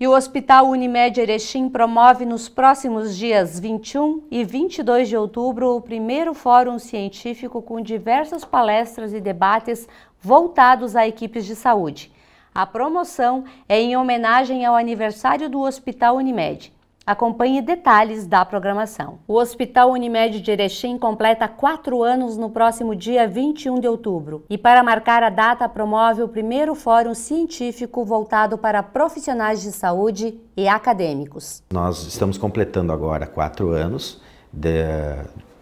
E o Hospital Unimed Erechim promove nos próximos dias 21 e 22 de outubro o primeiro Fórum Científico com diversas palestras e debates voltados a equipes de saúde. A promoção é em homenagem ao aniversário do Hospital Unimed. Acompanhe detalhes da programação. O Hospital Unimed de Erechim completa quatro anos no próximo dia 21 de outubro e, para marcar a data, promove o primeiro fórum científico voltado para profissionais de saúde e acadêmicos. Nós estamos completando agora quatro anos de,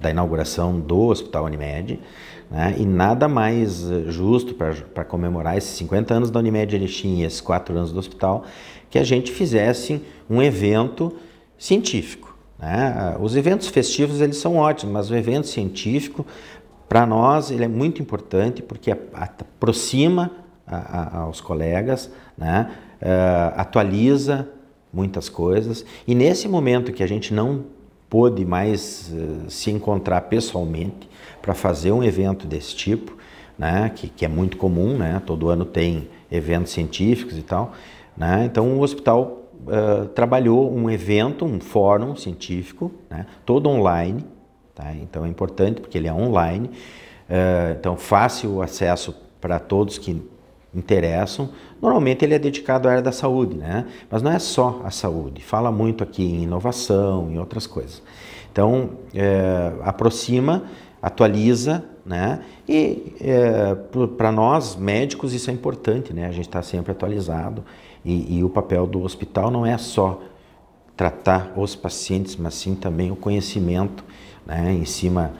da inauguração do Hospital Unimed. Né? E nada mais eh, justo para comemorar esses 50 anos da Unimed Erechim e esses quatro anos do hospital que a gente fizesse um evento científico. Né? Ah, os eventos festivos eles são ótimos, mas o evento científico, para nós, ele é muito importante porque aproxima a, a, aos colegas, né? uh, atualiza muitas coisas. E nesse momento que a gente não pôde mais uh, se encontrar pessoalmente para fazer um evento desse tipo, né? que, que, é muito comum, né? todo ano tem eventos científicos e tal, né? então o hospital uh, trabalhou um evento, um fórum científico, né, todo online, tá? então é importante porque ele é online, uh, então fácil acesso para todos que interessam. Normalmente ele é dedicado à área da saúde, né? mas não é só a saúde, fala muito aqui em inovação, em outras coisas. Então, é, aproxima, atualiza né? E é, para nós médicos isso é importante, né? a gente está sempre atualizado e, e o papel do hospital não é só tratar os pacientes, mas sim também o conhecimento né? em cima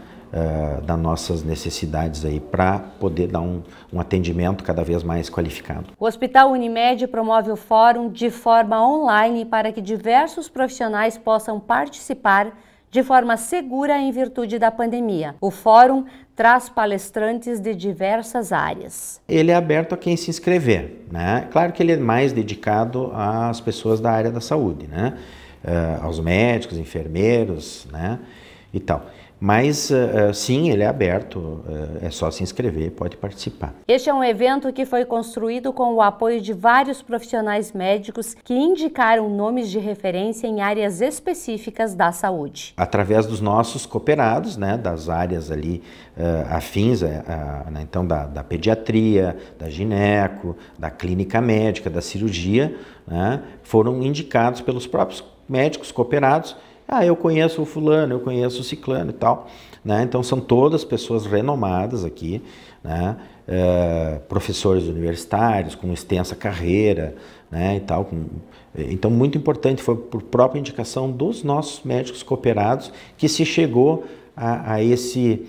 uh, das nossas necessidades aí para poder dar um, um atendimento cada vez mais qualificado. O Hospital Unimed promove o fórum de forma online para que diversos profissionais possam participar de forma segura em virtude da pandemia. O fórum traz palestrantes de diversas áreas. Ele é aberto a quem se inscrever, né? Claro que ele é mais dedicado às pessoas da área da saúde, né? Uh, aos médicos, enfermeiros, né? E tal. Mas uh, sim, ele é aberto, uh, é só se inscrever, pode participar. Este é um evento que foi construído com o apoio de vários profissionais médicos que indicaram nomes de referência em áreas específicas da saúde. Através dos nossos cooperados, né, das áreas ali uh, afins, né, então da, da pediatria, da gineco, da clínica médica, da cirurgia, né, foram indicados pelos próprios médicos cooperados ah, eu conheço o fulano, eu conheço o ciclano e tal. Né? Então são todas pessoas renomadas aqui, né? é, professores universitários com extensa carreira né? e tal. Com... Então muito importante, foi por própria indicação dos nossos médicos cooperados que se chegou a, a esse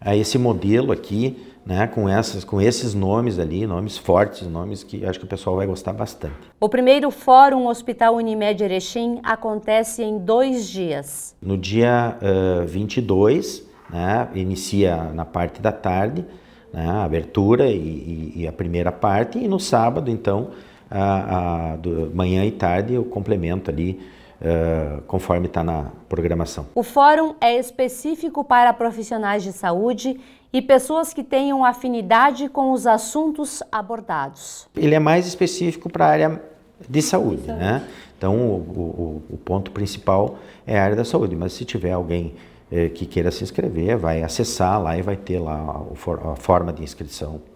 a esse modelo aqui, né, com, essas, com esses nomes ali, nomes fortes, nomes que acho que o pessoal vai gostar bastante. O primeiro Fórum Hospital Unimed Erechim acontece em dois dias. No dia uh, 22, né, inicia na parte da tarde, né, a abertura e, e, e, a primeira parte, e no sábado, então, a, a do, manhã e tarde, o complemento ali eh, conforme está na programação. O fórum é específico para profissionais de saúde e pessoas que tenham afinidade com os assuntos abordados. Ele é mais específico para a área de saúde, de né? saúde. né? Então, o, o, o, ponto principal é a área da saúde, mas se tiver alguém eh, que queira se inscrever, vai acessar lá e vai ter lá a, a forma de inscrição